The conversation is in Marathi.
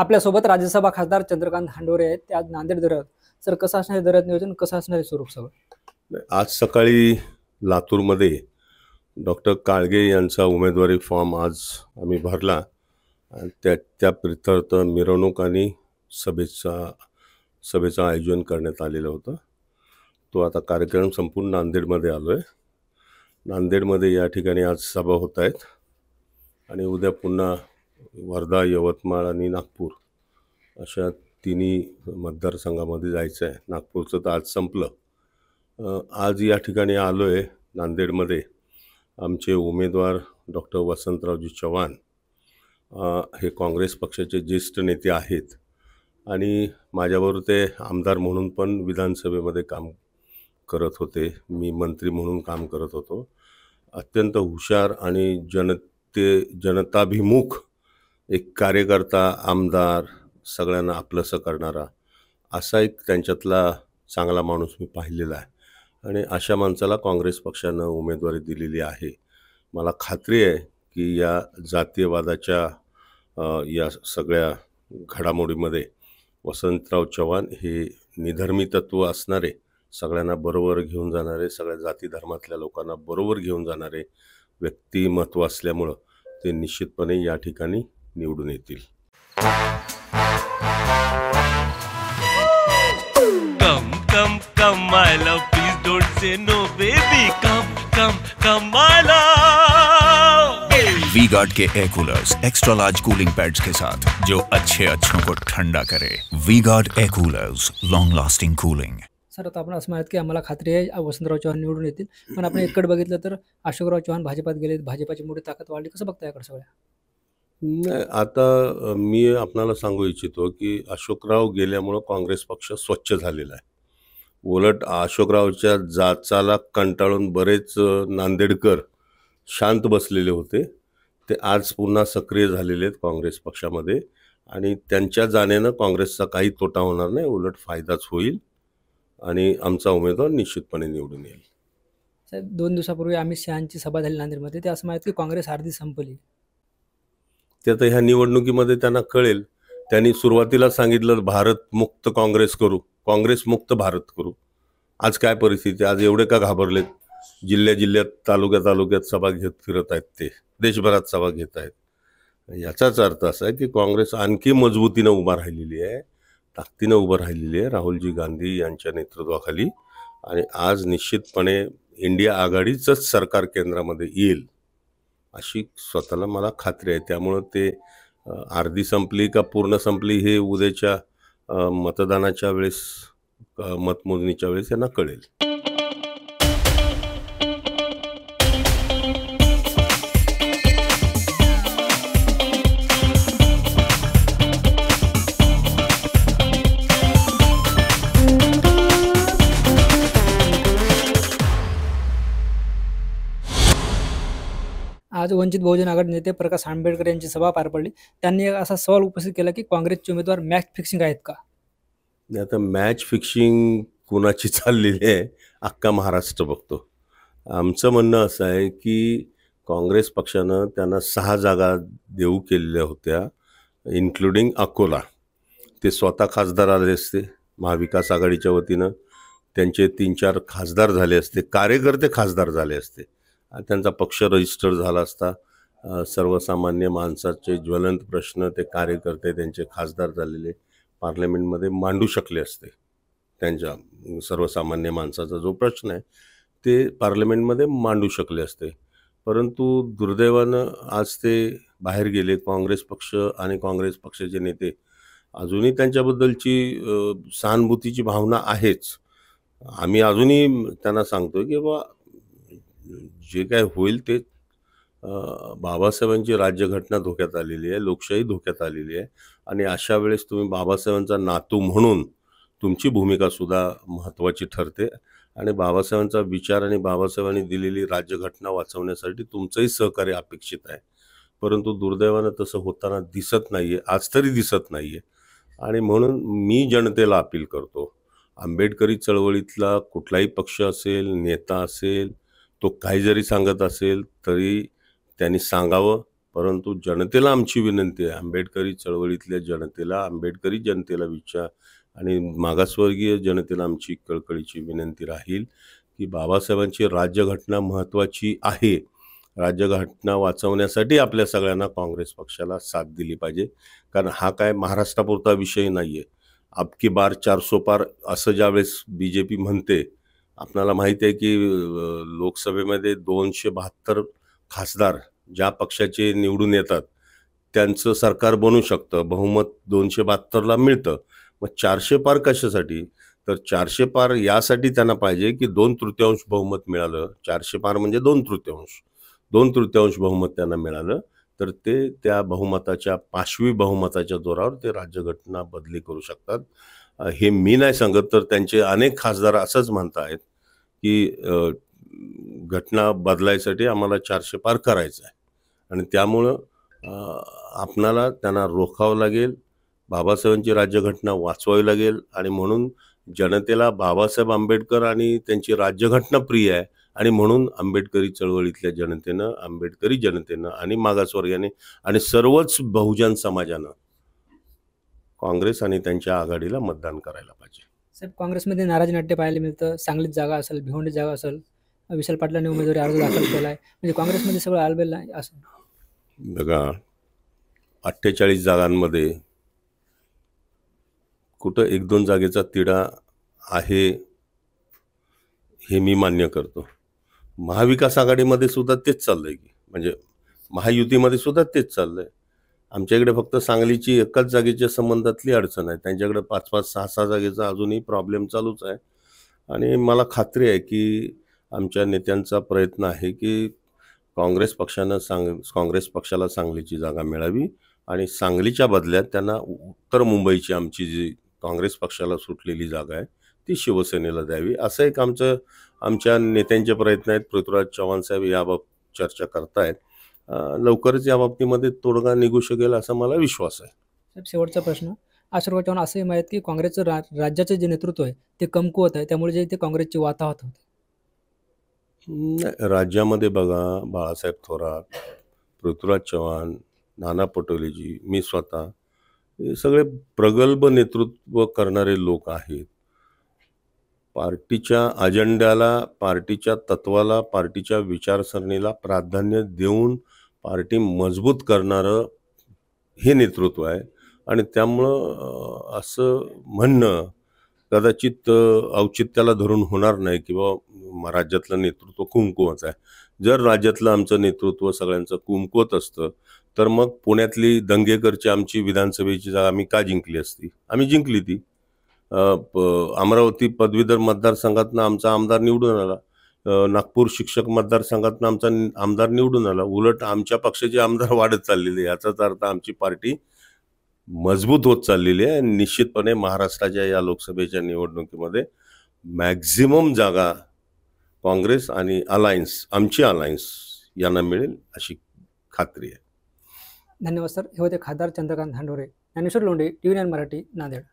आपल्यासोबत राज्यसभा खासदार चंद्रकांत हांडोरे आहेत त्या आज नांदेड दरात सर कसं असणार दरात नियोजन कसं असणार आहे स्वरूप सभा आज सकाळी लातूरमध्ये डॉक्टर काळगे यांचा उमेदवारी फॉर्म आज आम्ही भरला त्या त्या प्रित्यर्थ मिरवणूक आणि सभेचा सभेचं आयोजन करण्यात आलेलं होतं तो आता कार्यक्रम संपूर्ण नांदेडमध्ये आलो आहे नांदेडमध्ये या ठिकाणी आज सभा होत आहेत आणि उद्या पुन्हा वर्धा यवतमाळ आणि नागपूर अशा तिन्ही मतदारसंघामध्ये जायचं आहे नागपूरचं तर आज संपलं आज या ठिकाणी आलो आहे नांदेडमध्ये आमचे उमेदवार डॉक्टर वसंतरावजी चव्हाण हे काँग्रेस पक्षाचे ज्येष्ठ नेते आहेत आणि माझ्याबरोबर ते आमदार म्हणून पण विधानसभेमध्ये काम करत होते मी मंत्री म्हणून काम करत होतो अत्यंत हुशार आणि जनते जनताभिमुख एक कार्यकर्ता आमदार सगळ्यांना आपलंसं करणारा असा एक त्यांच्यातला चांगला माणूस मी पाहिलेला आहे आणि अशा माणसाला काँग्रेस पक्षानं उमेदवारी दिलेली आहे मला खात्री आहे की या जातीयवादाच्या या सगळ्या घडामोडीमध्ये वसंतराव चव्हाण हे निधर्मी तत्व असणारे सगळ्यांना बरोबर घेऊन जाणारे सगळ्या जाती धर्मातल्या लोकांना बरोबर घेऊन जाणारे व्यक्तिमत्व असल्यामुळं ते निश्चितपणे या ठिकाणी निवडून येतील come come come my love please don't say no baby come come come my love V Guard के air coolers extra large cooling pads के साथ जो अच्छे अच्छों को ठंडा करे V Guard air coolers long lasting cooling sir आता आपण असं म्हणत की आम्हाला खात्री आहे वसंतराव चव्हाण निवडून येतील पण आपण एककडे बघितलं तर अशोकराव चव्हाण भाजपात गेले भाजपाची मोठी ताकद वाढली कसं बघता सगळ्या नाही आता मी आपणाला सांगू इच्छितो की अशोकराव गेल्यामुळं काँग्रेस पक्ष स्वच्छ झालेला आहे उलट अशोकरावच्या जाचाला कंटाळून बरेच नांदेडकर शांत बसलेले होते ते आज पुन्हा सक्रिय झालेले आहेत काँग्रेस पक्षामध्ये आणि त्यांच्या जाण्यानं काँग्रेसचा काही तोटा होणार नाही उलट फायदाच होईल आणि आमचा उमेदवार निश्चितपणे निवडून येईल साहेब दोन दिवसापूर्वी आम्ही शहाची सभा झाली नांदेडमध्ये ते असं माहिती की काँग्रेस अर्धी संपली ते आता ह्या निवडणुकीमध्ये त्यांना कळेल त्यांनी सुरुवातीला सांगितलं भारत मुक्त काँग्रेस करू काँग्रेस मुक्त भारत करू आज काय परिस्थिती आज एवढे का घाबरलेत जिल्ह्या जिल्ह्यात तालुक्या तालुक्यात सभा घेत फिरत आहेत ते देशभरात सभा घेत आहेत याचाच अर्थ असा आहे की काँग्रेस आणखी मजबूतीनं उभा राहिलेली आहे ताकदीनं उभं राहिलेली आहे राहुलजी गांधी यांच्या नेतृत्वाखाली आणि आज निश्चितपणे इंडिया आघाडीचंच सरकार केंद्रामध्ये येईल अशी स्वतःला मला खात्री आहे त्यामुळं ते अर्धी संपली का पूर्ण संपली हे उद्याच्या मतदानाच्या वेळेस मतमोजणीच्या वेळेस यांना कळेल आज वंचित बहुजन आघाडी नेते प्रकाश आंबेडकर यांची सभा पार पडली त्यांनी असा सवाल उपस्थित केला की काँग्रेसचे उमेदवार मॅच फिक्सिंग आहेत का आता मॅच फिक्सिंग कोणाची चाललेली आहे अख्खा महाराष्ट्र बघतो आमचं म्हणणं असं आहे की काँग्रेस पक्षानं त्यांना सहा जागा देऊ केलेल्या होत्या इन्क्लुडिंग अकोला ते स्वतः खासदार आले असते महाविकास आघाडीच्या वतीनं त्यांचे तीन चार खासदार झाले असते कार्यकर्ते खासदार झाले असते त्यांचा पक्ष रजिस्टर झाला असता सर्वसामान्य माणसाचे ज्वलंत प्रश्न ते कार्यकर्ते त्यांचे खासदार झालेले पार्लमेंटमध्ये मांडू शकले असते त्यांच्या सर्वसामान्य माणसाचा जो प्रश्न आहे ते पार्लमेंटमध्ये मांडू शकले असते परंतु दुर्दैवानं आज ते बाहेर गेले काँग्रेस पक्ष आणि काँग्रेस पक्षाचे नेते अजूनही त्यांच्याबद्दलची सहानुभूतीची भावना आहेच आम्ही अजूनही त्यांना सांगतो की बा जे काय होईल ते बाबासाहेबांची राज्यघटना धोक्यात आलेली आहे लोकशाही धोक्यात आलेली आहे आणि अशा वेळेस तुम्ही बाबासाहेबांचा नातू म्हणून तुमची भूमिकासुद्धा महत्त्वाची ठरते आणि बाबासाहेबांचा विचार आणि बाबासाहेबांनी दिलेली राज्यघटना वाचवण्यासाठी तुमचंही सहकार्य अपेक्षित आहे परंतु दुर्दैवानं तसं होताना दिसत नाही आहे आज तरी दिसत नाही आहे आणि म्हणून मी जनतेला अपील करतो आंबेडकरी चळवळीतला कुठलाही पक्ष असेल नेता असेल तो काही जरी सांगत असेल तरी त्यांनी सांगावं परंतु जनतेला आमची विनंती आहे आंबेडकरी चळवळीतल्या जनतेला आंबेडकरी जनतेला विचार आणि मागासवर्गीय जनतेला आमची कळकळीची विनंती राहील की बाबासाहेबांची राज्यघटना महत्त्वाची आहे राज्यघटना वाचवण्यासाठी आपल्या सगळ्यांना काँग्रेस पक्षाला साथ दिली पाहिजे कारण हा काय महाराष्ट्रापुरता विषय नाही आहे आपकी बार चारसो पार असं ज्यावेळेस बी जे पी म्हणते आपणाला माहिती आहे की लोकसभेमध्ये दोनशे बहात्तर खासदार ज्या पक्षाचे निवडून येतात त्यांचं सरकार बनू शकतं बहुमत दोनशे बहात्तरला मिळतं मग चारशे पार कशासाठी तर चारशे पार यासाठी त्यांना पाहिजे की दोन तृतीयांश बहुमत मिळालं चारशे पार म्हणजे दोन तृतीयांश दोन तृतीयांश बहुमत त्यांना मिळालं तर ते त्या बहुमताच्या पाचवी बहुमताच्या जोरावर ते राज्यघटना बदली करू शकतात हे मी नाही सांगत तर त्यांचे अनेक खासदार असंच म्हणत आहेत की घटना बदलायसाठी आम्हाला चारशे पार करायचं आहे आणि त्यामुळं आपणाला त्यांना रोखावं लागेल बाबासाहेबांची राज्यघटना वाचवावी लागेल आणि म्हणून जनतेला बाबासाहेब आंबेडकर आणि त्यांची राज्यघटना प्रिय आहे आणि म्हणून आंबेडकरी चळवळीतल्या जनतेनं आंबेडकरी जनतेनं आणि मागासवर्गाने आणि सर्वच बहुजन समाजानं काँग्रेस आणि त्यांच्या आघाडीला मतदान करायला पाहिजे साहेब काँग्रेसमध्ये नाराज नाट्य पाहायला मिळतं सांगलीत जागा असेल भिवंडी जागा असेल विशाल पाटलांनी उमेदवारी अर्ज दाखल केला आहे म्हणजे काँग्रेसमध्ये सगळं आलबेल असं बघा अठ्ठेचाळीस जागांमध्ये कुठं एक दोन जागेचा तिढा आहे हे मी मान्य करतो महाविकास आघाडीमध्ये सुद्धा तेच चाललं आहे की म्हणजे महायुतीमध्ये सुद्धा तेच चाललं आहे आमच्या इकडे फक्त सांगलीची एकाच जागेच्या संबंधातली अडचण आहे त्यांच्याकडे पाच पाच सहा सहा जागेचा अजूनही प्रॉब्लेम चालूच आहे आणि मला खात्री आहे की आमच्या नेत्यांचा प्रयत्न आहे की काँग्रेस पक्षानं सांग काँग्रेस पक्षाला सांगलीची जागा मिळावी आणि सांगलीच्या बदल्यात त्यांना उत्तर मुंबईची आमची जी काँग्रेस पक्षाला सुटलेली जागा आहे ती शिवसेनेला द्यावी असं एक आमचं आमच्या नेत्यांचे प्रयत्न आहेत पृथ्वीराज चव्हाण साहेब याबाबत चर्चा करतायत लवकरच या बाबतीमध्ये तोडगा निघू शकेल असा मला विश्वास आहे शेवटचा प्रश्न अशोक चव्हाण असंही माहीत की काँग्रेसचं रा राज्याचं जे नेतृत्व आहे ते कमकुवत आहे त्यामुळे जे ते काँग्रेसची वाताहत होते राज्यामध्ये बघा बाळासाहेब थोरात पृथ्वीराज चव्हाण नाना पटोलेजी मी स्वतः सगळे प्रगल्भ नेतृत्व करणारे लोक आहेत पार्टीच्या अजेंड्याला पार्टीच्या तत्वाला पार्टीच्या विचारसरणीला प्राधान्य देऊन पार्टी मजबूत करणारं हे नेतृत्व आहे आणि त्यामुळं असं म्हणणं कदाचित औचित्याला धरून होणार नाही किंवा राज्यातलं नेतृत्व कुमकुवच आहे जर राज्यातलं आमचं नेतृत्व सगळ्यांचं कुमकुवत असतं तर मग पुण्यातली दंगेकरची आमची विधानसभेची जागा आम्ही का जिंकली असती आम्ही जिंकली ती अमरावती पदवीधर मतदारसंघातनं आमचा आमदार निवडून आला नागपूर शिक्षक मतदारसंघातनं आमचा आमदार निवडून आला उलट आमच्या पक्षाचे आमदार वाढत चाललेले याचाच अर्थ आमची पार्टी मजबूत होत चाललेली आहे निश्चितपणे महाराष्ट्राच्या या लोकसभेच्या निवडणुकीमध्ये मॅक्झिमम जागा काँग्रेस आणि अलायन्स आमची अलायन्स यांना मिळेल अशी खात्री आहे धन्यवाद सर हे होते खासदार चंद्रकांत हांडोरे ज्ञानेश्वर लोंढे टी व्ही मराठी नांदेड